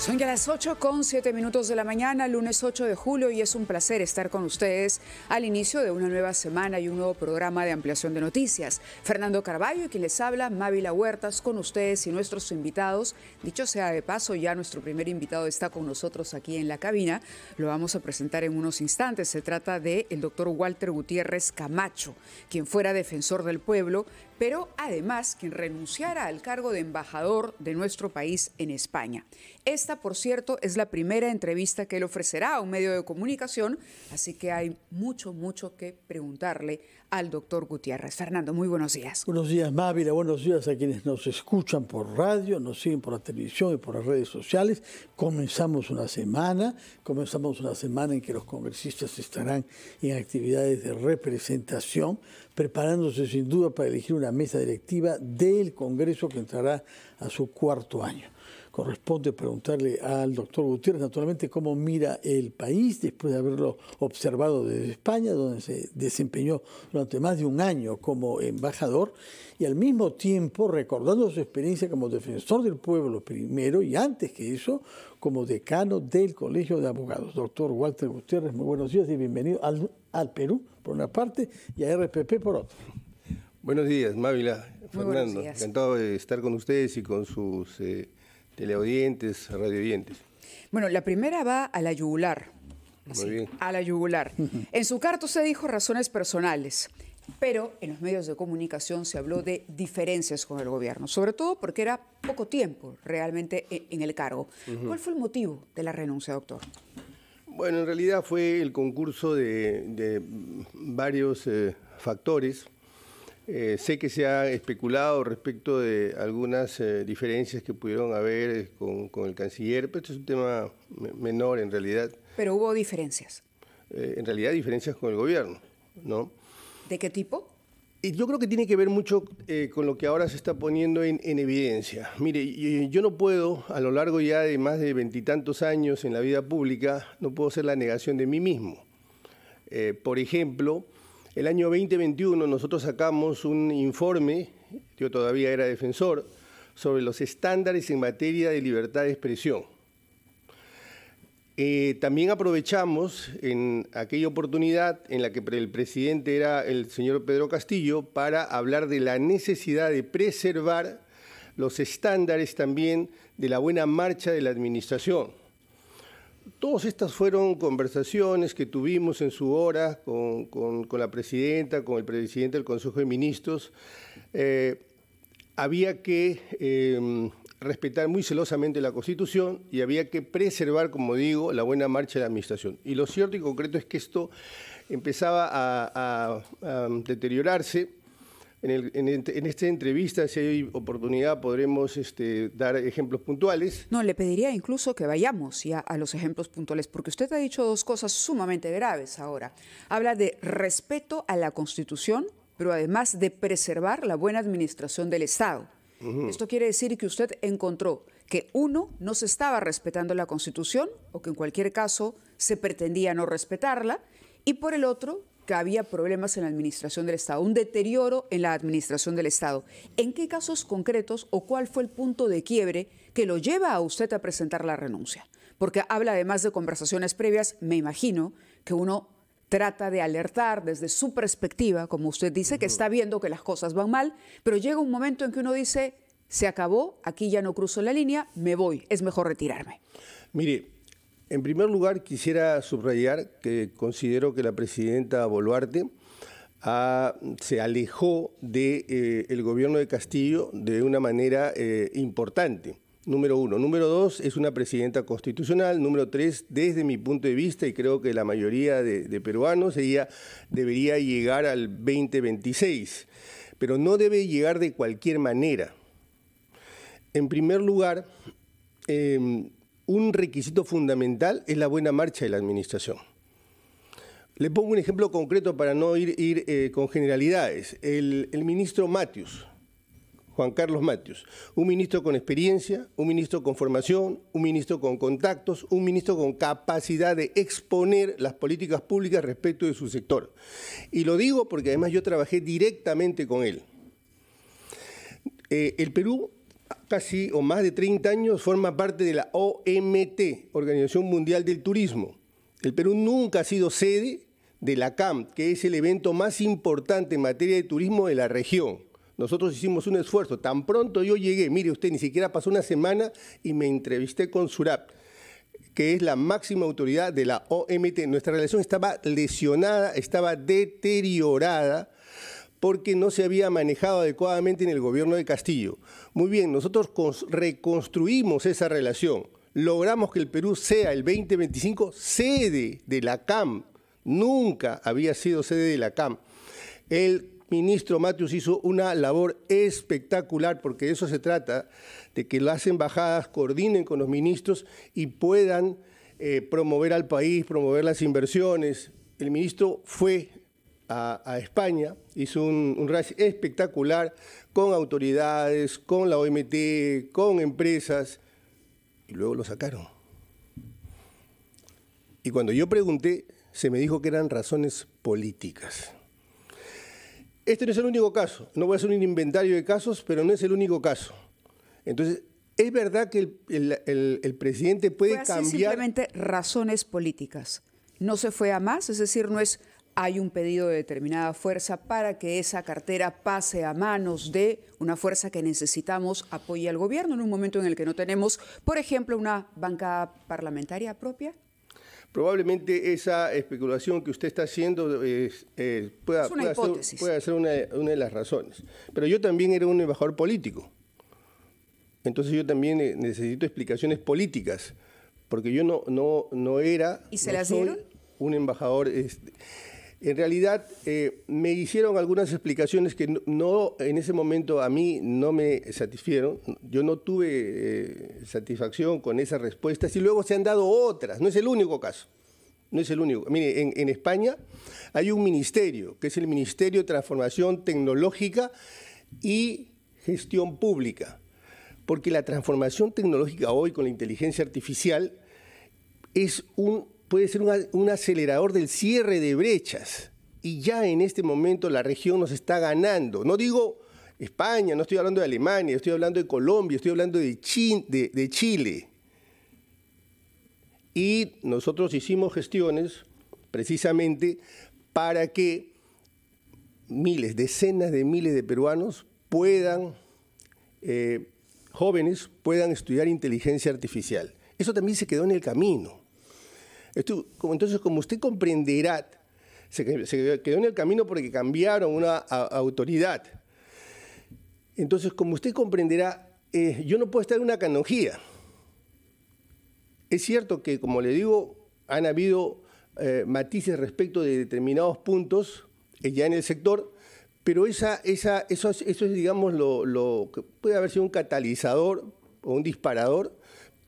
Son ya las 8 con 7 minutos de la mañana, lunes 8 de julio, y es un placer estar con ustedes al inicio de una nueva semana y un nuevo programa de ampliación de noticias. Fernando Carballo y quien les habla, Mávila Huertas, con ustedes y nuestros invitados. Dicho sea de paso, ya nuestro primer invitado está con nosotros aquí en la cabina. Lo vamos a presentar en unos instantes. Se trata del el doctor Walter Gutiérrez Camacho, quien fuera defensor del pueblo, pero además quien renunciara al cargo de embajador de nuestro país en España. Esta, por cierto, es la primera entrevista que él ofrecerá a un medio de comunicación, así que hay mucho, mucho que preguntarle al doctor Gutiérrez. Fernando, muy buenos días. Buenos días, Mávila. Buenos días a quienes nos escuchan por radio, nos siguen por la televisión y por las redes sociales. Comenzamos una semana, comenzamos una semana en que los congresistas estarán en actividades de representación, preparándose sin duda para elegir una mesa directiva del Congreso que entrará a su cuarto año corresponde preguntarle al doctor Gutiérrez, naturalmente, cómo mira el país después de haberlo observado desde España, donde se desempeñó durante más de un año como embajador, y al mismo tiempo recordando su experiencia como defensor del pueblo primero y antes que eso, como decano del Colegio de Abogados. Doctor Walter Gutiérrez, muy buenos días y bienvenido al, Perú, por una parte, y a RPP por otro. Buenos días, Mávila, Fernando. Encantado de estar con ustedes y con sus... Eh, teleaudientes, radiodientes. Bueno, la primera va a la yugular. Muy bien. A la yugular. En su carta se dijo razones personales, pero en los medios de comunicación se habló de diferencias con el gobierno, sobre todo porque era poco tiempo realmente e, en el cargo. ¿Cuál fue el motivo de la renuncia, doctor? Bueno, en realidad fue el concurso de, varios eh, factores eh, sé que se ha especulado respecto de algunas eh, diferencias que pudieron haber eh, con, el canciller, pero esto es un tema menor en realidad. Pero hubo diferencias. en realidad diferencias con el gobierno, ¿no? ¿De qué tipo? yo creo que tiene que ver mucho con lo que ahora se está poniendo en, evidencia. Mire, yo, no puedo, a lo largo ya de más de veintitantos años en la vida pública, no puedo hacer la negación de mí mismo. por ejemplo, el año 2021 nosotros sacamos un informe, yo todavía era defensor, sobre los estándares en materia de libertad de expresión. Eh, también aprovechamos en aquella oportunidad en la que el presidente era el señor Pedro Castillo para hablar de la necesidad de preservar los estándares también de la buena marcha de la administración Todas estas fueron conversaciones que tuvimos en su hora con, la presidenta, con el presidente del Consejo de Ministros. Eh, había que em, respetar muy celosamente la Constitución y había que preservar, como digo, la buena marcha de la Administración. Y lo cierto y concreto es que esto empezaba a deteriorarse en, esta entrevista, si hay oportunidad, podremos este, dar ejemplos puntuales. No, le pediría incluso que vayamos ya a los ejemplos puntuales, porque usted ha dicho dos cosas sumamente graves ahora. Habla de respeto a la Constitución, pero además de preservar la buena administración del Estado. Esto quiere decir que usted encontró que uno no se estaba respetando la Constitución o que en cualquier caso se pretendía no respetarla y por el otro había problemas en la administración del Estado, un deterioro en la administración del Estado. ¿En qué casos concretos o cuál fue el punto de quiebre que lo lleva a usted a presentar la renuncia? Porque habla además de conversaciones previas, me imagino que uno trata de alertar desde su perspectiva, como usted dice, que está viendo que las cosas van mal, pero llega un momento en que uno dice, se acabó, aquí ya no cruzo la línea, me voy, es mejor retirarme. Mire, en primer lugar, quisiera subrayar que considero que la presidenta Boluarte ah, se alejó del eh, gobierno de Castillo de una manera eh, importante. Número uno. Número dos, es una presidenta constitucional. Número tres, desde mi punto de vista, y creo que la mayoría de, peruanos, ella debería llegar al 2026, pero no debe llegar de cualquier manera. En primer lugar, em, un requisito fundamental es la buena marcha de la administración. Le pongo un ejemplo concreto para no ir, eh, con generalidades. El, ministro Matius, Juan Carlos Matius, un ministro con experiencia, un ministro con formación, un ministro con contactos, un ministro con capacidad de exponer las políticas públicas respecto de su sector. Y lo digo porque además yo trabajé directamente con él. Eh, el Perú casi o más de 30 años forma parte de la OMT, Organización Mundial del Turismo. El Perú nunca ha sido sede de la CAMP, que es el evento más importante en materia de turismo de la región. Nosotros hicimos un esfuerzo. Tan pronto yo llegué, mire usted, ni siquiera pasó una semana y me entrevisté con Surap, que es la máxima autoridad de la OMT. Nuestra relación estaba lesionada, estaba deteriorada porque no se había manejado adecuadamente en el gobierno de Castillo. Muy bien, nosotros reconstruimos esa relación. Logramos que el Perú sea el 2025 sede de la CAM. Nunca había sido sede de la CAM. El ministro Matius hizo una labor espectacular, porque eso se trata, de que las embajadas coordinen con los ministros y puedan eh, promover al país, promover las inversiones. El ministro fue a, España, hizo un, un espectacular con autoridades, con la OMT, con empresas, y luego lo sacaron. Y cuando yo pregunté, se me dijo que eran razones políticas. Este no es el único caso. No voy a hacer un inventario de casos, pero no es el único caso. Entonces, es verdad que el, presidente puede cambiar. Simplemente razones políticas. No se fue a más, es decir, no es hay un pedido de determinada fuerza para que esa cartera pase a manos de una fuerza que necesitamos apoye al gobierno en un momento en el que no tenemos, por ejemplo, una banca parlamentaria propia? Probablemente esa especulación que usted está haciendo eh, pueda, ser, una, de las razones. Pero yo también era un embajador político. Entonces yo también eh, necesito explicaciones políticas, porque yo no, no, no era... Un embajador... Este, en realidad eh, me hicieron algunas explicaciones que no, en ese momento a mí no me satisfieron. Yo no tuve eh, satisfacción con esas respuestas y luego se han dado otras. No es el único caso. No es el único. Mire, en España hay un ministerio, que es el Ministerio de Transformación Tecnológica y Gestión Pública. Porque la transformación tecnológica hoy con la inteligencia artificial es un puede ser un, acelerador del cierre de brechas. Y ya en este momento la región nos está ganando. No digo España, no estoy hablando de Alemania, estoy hablando de Colombia, estoy hablando de, Chile. Y nosotros hicimos gestiones precisamente para que miles, decenas de miles de peruanos puedan, eh, jóvenes, puedan estudiar inteligencia artificial. Eso también se quedó en el camino entonces, como usted comprenderá, se, quedó en el camino porque cambiaron una autoridad. Entonces, como usted comprenderá, eh, yo no puedo estar en una canonjía. Es cierto que, como le digo, han habido eh, matices respecto de determinados puntos eh, ya en el sector, pero esa, esa, eso, eso es, digamos, lo, lo que puede haber sido un catalizador o un disparador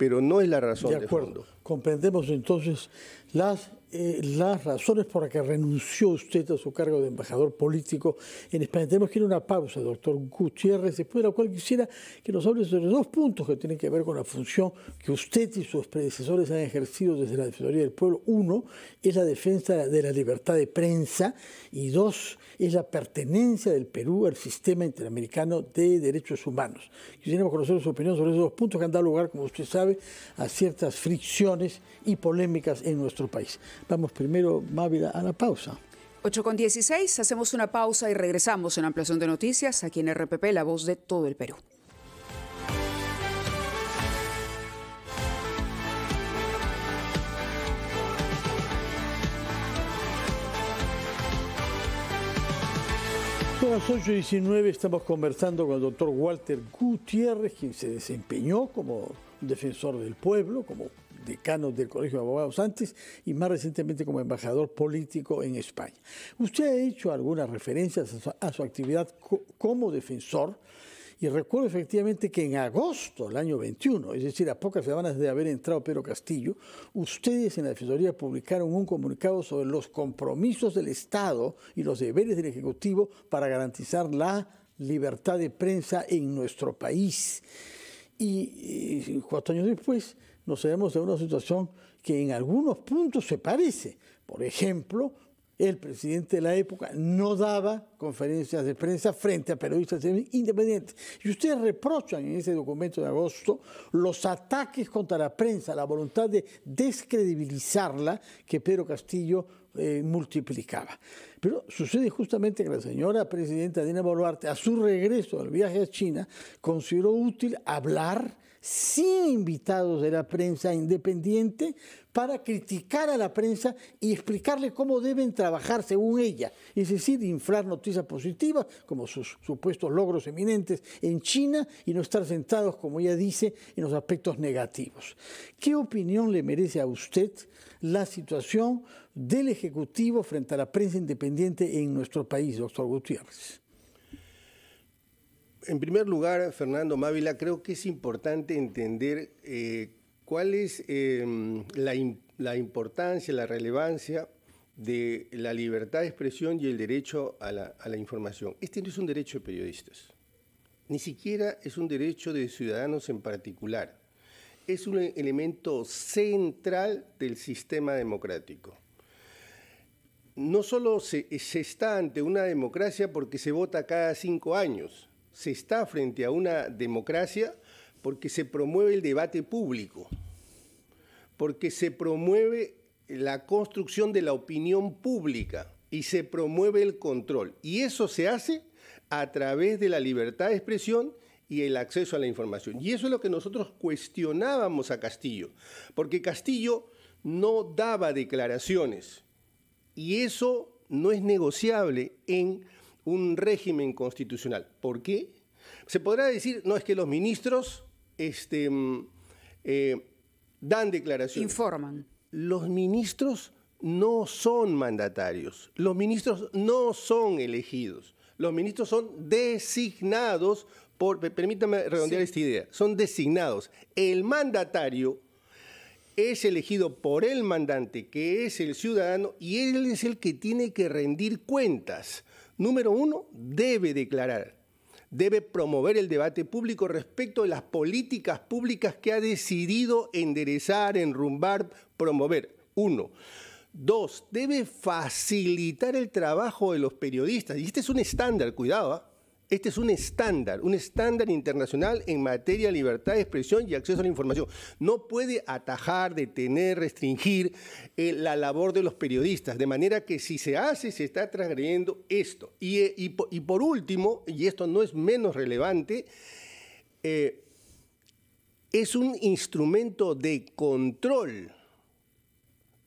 pero no es la razón. De acuerdo. fondo. Comprendemos entonces las eh, las razones por las que renunció usted a su cargo de embajador político en España. Tenemos que ir a una pausa, doctor Gutiérrez, después de la cual quisiera que nos hable sobre dos puntos que tienen que ver con la función que usted y sus predecesores han ejercido desde la Defensoría del Pueblo. Uno es la defensa de la libertad de prensa y dos es la pertenencia del Perú al sistema interamericano de derechos humanos. Quisiéramos conocer su opinión sobre esos dos puntos que han dado lugar, como usted sabe, a ciertas fricciones y polémicas en nuestro país. Estamos primero, Mávila, a la pausa. 8 con 16, hacemos una pausa y regresamos en Ampliación de Noticias aquí en RPP, la voz de todo el Perú. A las 8 y 19 estamos conversando con el doctor Walter Gutiérrez, quien se desempeñó como defensor del pueblo, como Decano del Colegio de Abogados antes y más recientemente como embajador político en España. Usted ha hecho algunas referencias a su, actividad como defensor. Y recuerdo efectivamente que en agosto del año 21, es decir, a pocas semanas de haber entrado Pedro Castillo, ustedes en la Defensoría publicaron un comunicado sobre los compromisos del Estado y los deberes del Ejecutivo para garantizar la libertad de prensa en nuestro país. y eh, cuatro años después, nos vemos en una situación que en algunos puntos se parece. Por ejemplo, el presidente de la época no daba conferencias de prensa frente a periodistas independientes. Y ustedes reprochan en ese documento de agosto los ataques contra la prensa, la voluntad de descredibilizarla que Pedro Castillo eh, multiplicaba. Pero sucede justamente que la señora presidenta Dina Boluarte, a su regreso del viaje a China, consideró útil hablar sin invitados de la prensa independiente para criticar a la prensa y explicarle cómo deben trabajar según ella, es decir, inflar noticias positivas como sus supuestos logros eminentes en China y no estar sentados, como ella dice, en los aspectos negativos. ¿Qué opinión le merece a usted la situación del Ejecutivo frente a la prensa independiente en nuestro país, doctor Gutiérrez? En primer lugar, Fernando Mávila, creo que es importante entender eh, cuál es em, la, importancia, la relevancia de la libertad de expresión y el derecho a la, información. Este no es un derecho de periodistas, ni siquiera es un derecho de ciudadanos en particular. Es un elemento central del sistema democrático. No solo se está ante una democracia porque se vota cada cinco años, se está frente a una democracia porque se promueve el debate público, porque se promueve la construcción de la opinión pública y se promueve el control. Y eso se hace a través de la libertad de expresión y el acceso a la información. Y eso es lo que nosotros cuestionábamos a Castillo, porque Castillo no daba declaraciones y eso no es negociable en un régimen constitucional. ¿Por qué? Se podrá decir, no es que los ministros este, mm, eh, dan declaraciones. Informan. Los ministros no son mandatarios, los ministros no son elegidos, los ministros son designados por, permítame redondear esta idea, son designados. El mandatario es elegido por el mandante, que es el ciudadano, y él es el que tiene que rendir cuentas. Número uno, debe declarar, debe promover el debate público respecto de las políticas públicas que ha decidido enderezar, enrumbar, promover. Uno. Dos, debe facilitar el trabajo de los periodistas. Y este es un estándar, cuidado. ¿ah? Este es un estándar, un estándar internacional en materia de libertad de expresión y acceso a la información. No puede atajar, detener, restringir eh, la labor de los periodistas, de manera que si se hace, se está transgrediendo esto. Y, eh, por último, y esto no es menos relevante, eh, es un instrumento de control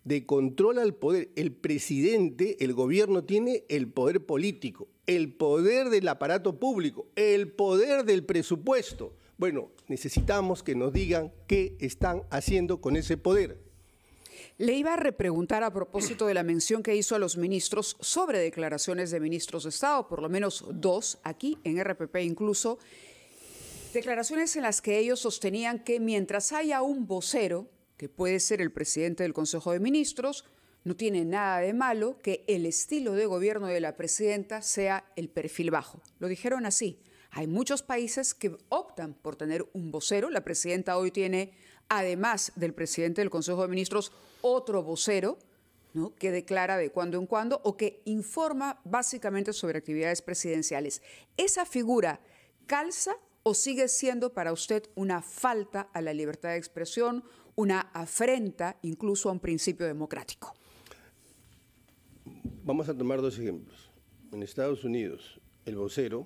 de control al poder. El presidente, el gobierno tiene el poder político, el poder del aparato público, el poder del presupuesto. Bueno, necesitamos que nos digan qué están haciendo con ese poder. Le iba a repreguntar a propósito de la mención que hizo a los ministros sobre declaraciones de ministros de Estado, por lo menos dos aquí en RPP incluso, declaraciones en las que ellos sostenían que mientras haya un vocero, que puede ser el presidente del Consejo de Ministros, no tiene nada de malo que el estilo de gobierno de la presidenta sea el perfil bajo. Lo dijeron así. Hay muchos países que optan por tener un vocero. La presidenta hoy tiene, además del presidente del Consejo de Ministros, otro vocero. ¿no? que declara de cuando en cuando o que informa básicamente sobre actividades presidenciales. ¿Esa figura calza o sigue siendo para usted una falta a la libertad de expresión, una afrenta incluso a un principio democrático? Vamos a tomar dos ejemplos. En Estados Unidos, el vocero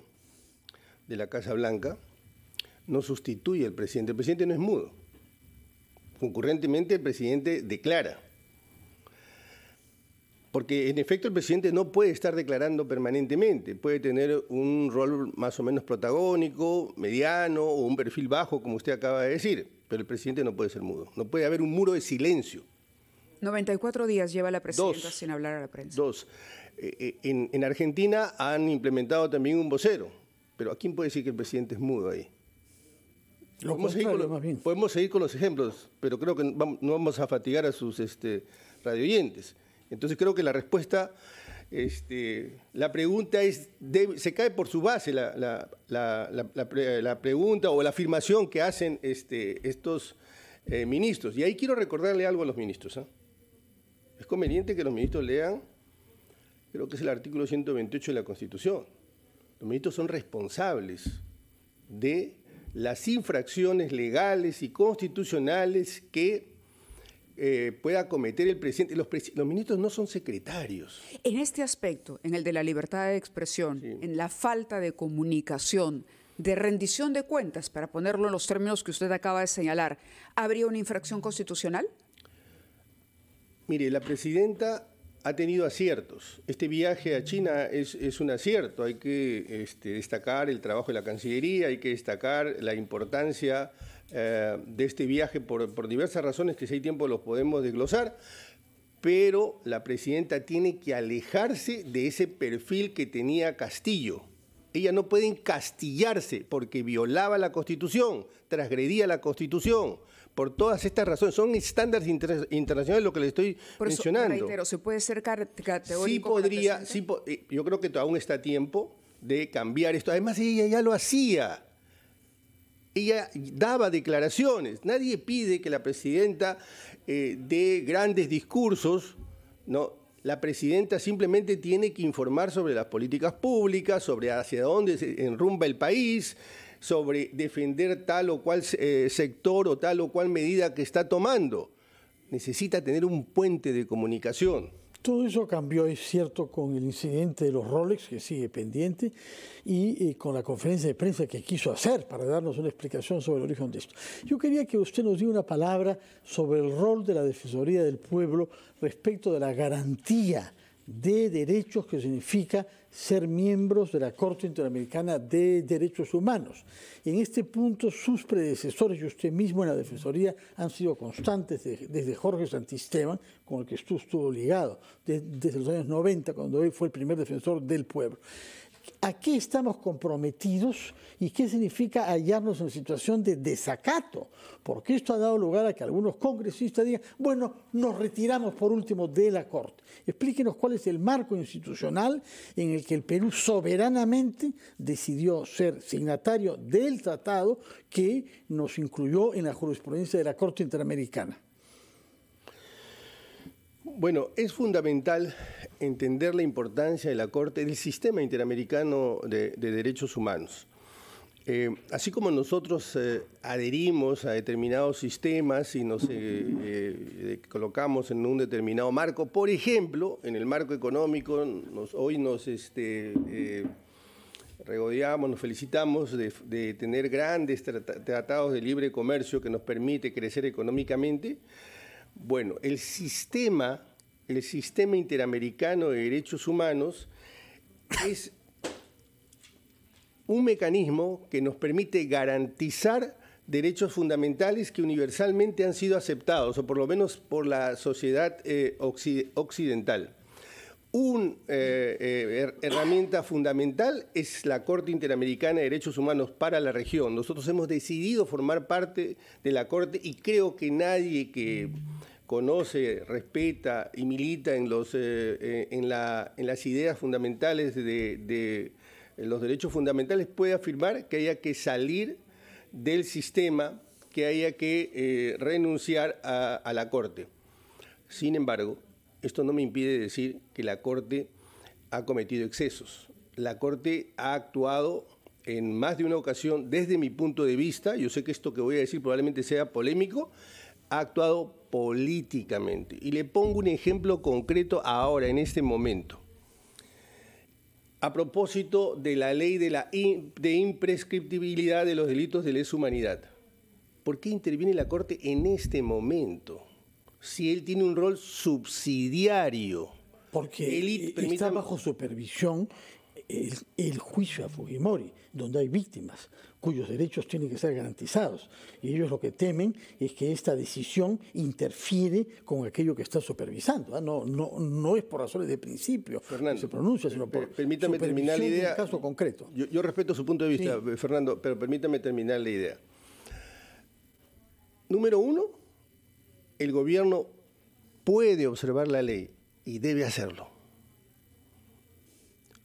de la Casa Blanca no sustituye al presidente. El presidente no es mudo. Concurrentemente, el presidente declara. Porque en efecto el presidente no puede estar declarando permanentemente, puede tener un rol más o menos protagónico, mediano o un perfil bajo, como usted acaba de decir, pero el presidente no puede ser mudo, no puede haber un muro de silencio. 94 días lleva la presidenta sin hablar a la prensa. Dos. Eh, eh, en, Argentina han implementado también un vocero, pero ¿a quién puede decir que el presidente es mudo ahí? podemos, seguir con los, ejemplos, pero creo que no vamos a fatigar a sus este, radioyentes. Entonces creo que la respuesta, este, la pregunta es, se cae por su base la, pregunta o la afirmación que hacen este, estos eh, ministros. Y ahí quiero recordarle algo a los ministros. ¿eh? Es conveniente que los ministros lean, creo que es el artículo 128 de la Constitución. Los ministros son responsables de las infracciones legales y constitucionales que eh, pueda cometer el presidente. Los, ministros no son secretarios. En este aspecto, en el de la libertad de expresión, en la falta de comunicación, de rendición de cuentas, para ponerlo en los términos que usted acaba de señalar, ¿habría una infracción constitucional? Mire, la presidenta ha tenido aciertos. Este viaje a China es, un acierto. Hay que este, destacar el trabajo de la Cancillería, hay que destacar la importancia eh, de este viaje por, por diversas razones que si hay tiempo los podemos desglosar pero la presidenta tiene que alejarse de ese perfil que tenía Castillo. Ella no puede encastillarse porque violaba la constitución, transgredía la constitución por todas estas razones. Son estándares internacionales lo que les estoy mencionando. Reitero, ¿se puede ser categórico? Sí podría, eh, yo creo que aún está tiempo de cambiar esto. Además, ella ya lo hacía. Ella daba declaraciones. Nadie pide que la presidenta eh, dé grandes discursos, ¿no? La presidenta simplemente tiene que informar sobre las políticas públicas, sobre hacia dónde se enrumba el país, sobre defender tal o cual eh, sector o tal o cual medida que está tomando. Necesita tener un puente de comunicación. Todo eso cambió, es cierto, con el incidente de los Rolex, que sigue pendiente, y eh, con la conferencia de prensa que quiso hacer para darnos una explicación sobre el origen de esto. Yo quería que usted nos diera una palabra sobre el rol de la Defensoría del Pueblo respecto de la garantía de Derechos, que significa ser miembros de la Corte Interamericana de Derechos Humanos. En este punto, sus predecesores y usted mismo en la Defensoría han sido constantes desde Jorge Santisteban, con el que usted estuvo ligado, desde los años 90, cuando él fue el primer defensor del pueblo. ¿A qué estamos comprometidos y qué significa hallarnos en situación de desacato? Porque esto ha dado lugar a que algunos congresistas digan, bueno, nos retiramos por último de la Corte. Explíquenos cuál es el marco institucional en el que el Perú soberanamente decidió ser signatario del tratado que nos incluyó en la jurisprudencia de la Corte Interamericana. Bueno, es fundamental entender la importancia de la Corte, del sistema interamericano de, derechos humanos. Eh, así como nosotros eh, adherimos a determinados sistemas y nos eh, colocamos en un determinado marco, por ejemplo, en el marco económico, hoy nos este, regodeamos, nos felicitamos de, de tener grandes tratados de libre comercio que nos permite crecer económicamente, bueno, el sistema, el sistema interamericano de derechos humanos es un mecanismo que nos permite garantizar derechos fundamentales que universalmente han sido aceptados, o por lo menos por la sociedad eh, occidental. Una eh, eh, herramienta fundamental es la Corte Interamericana de Derechos Humanos para la región. Nosotros hemos decidido formar parte de la Corte y creo que nadie que conoce, respeta y milita en, los, eh, en, las ideas fundamentales de, los derechos fundamentales puede afirmar que haya que salir del sistema, que haya que renunciar a la Corte. Sin embargo, esto no me impide decir que la Corte ha cometido excesos. La Corte ha actuado en más de una ocasión, desde mi punto de vista, yo sé que esto que voy a decir probablemente sea polémico, ha actuado políticamente. Y le pongo un ejemplo concreto ahora, en este momento. A propósito de la ley de, la de imprescriptibilidad de los delitos de lesa humanidad. ¿Por qué interviene la Corte en este momento? si él tiene un rol subsidiario. Porque él, eh, está bajo supervisión el, juicio a Fujimori, donde hay víctimas cuyos derechos tienen que ser garantizados. Y ellos lo que temen es que esta decisión interfiere con aquello que está supervisando. ¿ah? No, no, no es por razones de principio Fernando, se pronuncia, sino permítame terminar la idea. caso concreto. Yo, respeto su punto de vista, Fernando, pero permítame terminar la idea. Número uno, el gobierno puede observar la ley y debe hacerlo.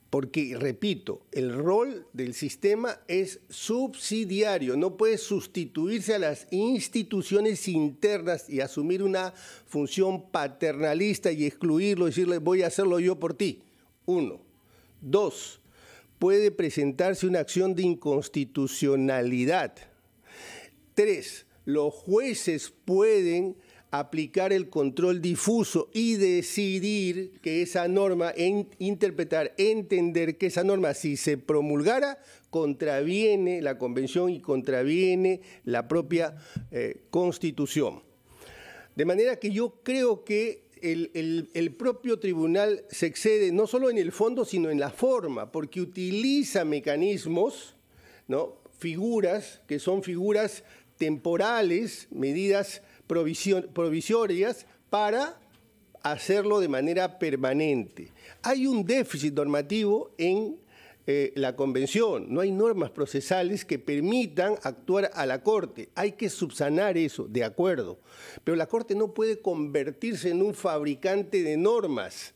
Porque, repito, el rol del sistema es subsidiario, no puede sustituirse a las instituciones internas y asumir una función paternalista y excluirlo, decirle voy a hacerlo yo por ti. Uno. Dos, puede presentarse una acción de inconstitucionalidad. Tres, los jueces pueden aplicar el control difuso y decidir que esa norma, interpretar, entender que esa norma, si se promulgara, contraviene la convención y contraviene la propia eh, constitución. De manera que yo creo que el, el, propio tribunal se excede no solo en el fondo, sino en la forma, porque utiliza mecanismos, ¿no? figuras que son figuras temporales, medidas provisorias para hacerlo de manera permanente. Hay un déficit normativo en eh, la convención, no hay normas procesales que permitan actuar a la Corte. Hay que subsanar eso, de acuerdo. Pero la Corte no puede convertirse en un fabricante de normas,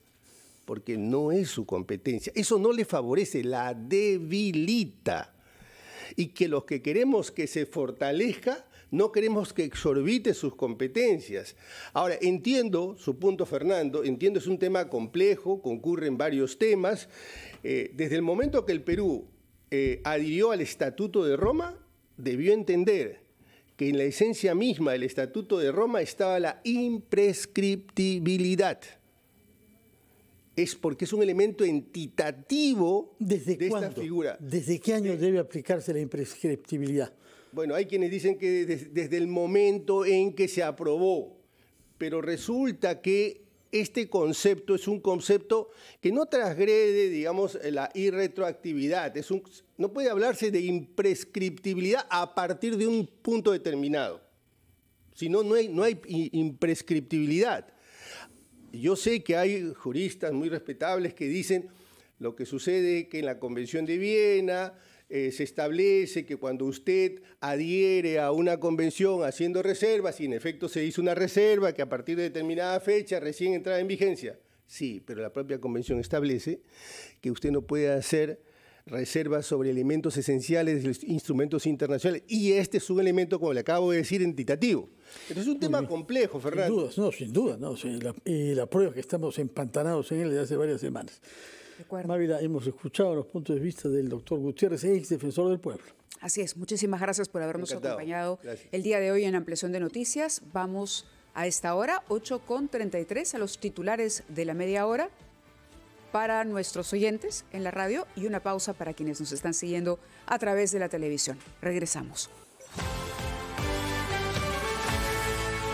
porque no es su competencia. Eso no le favorece, la debilita. Y que los que queremos que se fortalezca, no queremos que exorbite sus competencias. Ahora, entiendo su punto, Fernando, entiendo es un tema complejo, concurren varios temas. Eh, desde el momento que el Perú eh, adhirió al Estatuto de Roma, debió entender que en la esencia misma del Estatuto de Roma estaba la imprescriptibilidad. Es porque es un elemento entitativo ¿Desde de esta figura. ¿Desde qué año eh, debe aplicarse la imprescriptibilidad? Bueno, hay quienes dicen que desde el momento en que se aprobó, pero resulta que este concepto es un concepto que no transgrede, digamos, la irretroactividad. no puede hablarse de imprescriptibilidad a partir de un punto determinado. Si no, hay, no hay imprescriptibilidad. Yo sé que hay juristas muy respetables que dicen lo que sucede que en la Convención de Viena, eh, se establece que cuando usted adhiere a una convención haciendo reservas, y en efecto se hizo una reserva que a partir de determinada fecha recién entraba en vigencia, sí, pero la propia convención establece que usted no puede hacer reservas sobre elementos esenciales de los instrumentos internacionales. Y este es un elemento, como le acabo de decir, entitativo. Pero es un tema complejo, Fernando. Sin duda, no, sin duda. y la prueba que estamos empantanados en él desde hace varias semanas. Mávila, hemos escuchado los puntos de vista del doctor Gutiérrez, ex defensor del pueblo. Así es, muchísimas gracias por habernos acompañado el día de hoy en Ampliación de Noticias. Vamos a esta hora, con 8.33, a los titulares de la media hora para nuestros oyentes en la radio y una pausa para quienes nos están siguiendo a través de la televisión. Regresamos.